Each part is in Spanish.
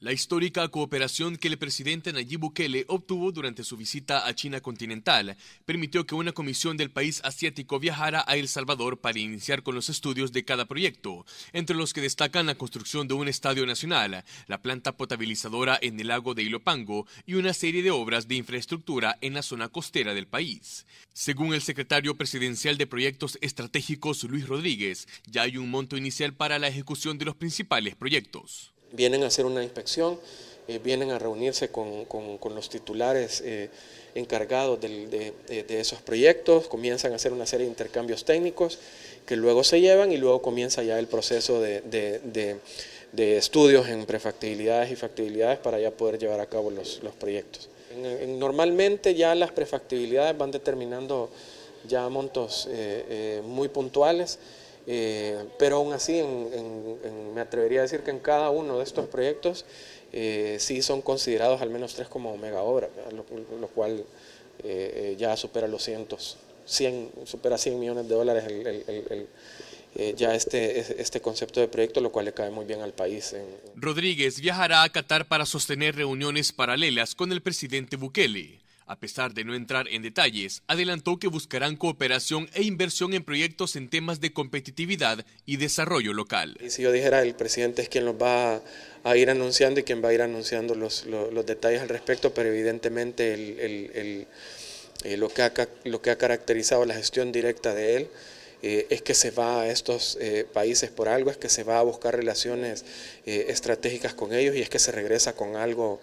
La histórica cooperación que el presidente Nayib Bukele obtuvo durante su visita a China continental permitió que una comisión del país asiático viajara a El Salvador para iniciar con los estudios de cada proyecto, entre los que destacan la construcción de un estadio nacional, la planta potabilizadora en el lago de Ilopango y una serie de obras de infraestructura en la zona costera del país. Según el secretario presidencial de Proyectos Estratégicos Luis Rodríguez, ya hay un monto inicial para la ejecución de los principales proyectos vienen a hacer una inspección, eh, vienen a reunirse con, los titulares eh, encargados de, esos proyectos, comienzan a hacer una serie de intercambios técnicos que luego se llevan y luego comienza ya el proceso de, estudios en prefactibilidades y factibilidades para ya poder llevar a cabo los, proyectos. normalmente ya las prefactibilidades van determinando ya montos eh, muy puntuales eh, pero aún así, me atrevería a decir que en cada uno de estos proyectos eh, sí son considerados al menos tres como mega obra, lo, cual eh, eh, ya supera los cientos, supera 100 millones de dólares ya este, este concepto de proyecto, lo cual le cae muy bien al país. Rodríguez viajará a Qatar para sostener reuniones paralelas con el presidente Bukele. A pesar de no entrar en detalles, adelantó que buscarán cooperación e inversión en proyectos en temas de competitividad y desarrollo local. si yo dijera, el presidente es quien los va a, ir anunciando y quien va a ir anunciando los, los, detalles al respecto, pero evidentemente el, el, eh, lo, que ha, lo que ha caracterizado la gestión directa de él eh, es que se va a estos eh, países por algo, es que se va a buscar relaciones eh, estratégicas con ellos y es que se regresa con algo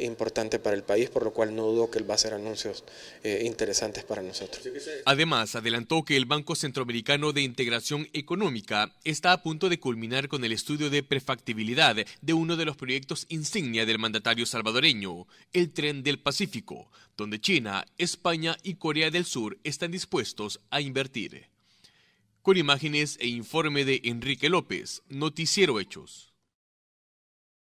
importante para el país, por lo cual no dudo que él va a hacer anuncios interesantes para nosotros. Además, adelantó que el Banco Centroamericano de Integración Económica está a punto de culminar con el estudio de prefactibilidad de uno de los proyectos insignia del mandatario salvadoreño, el tren del Pacífico, donde China, España y Corea del Sur están dispuestos a invertir con imágenes e informe de Enrique López, Noticiero Hechos.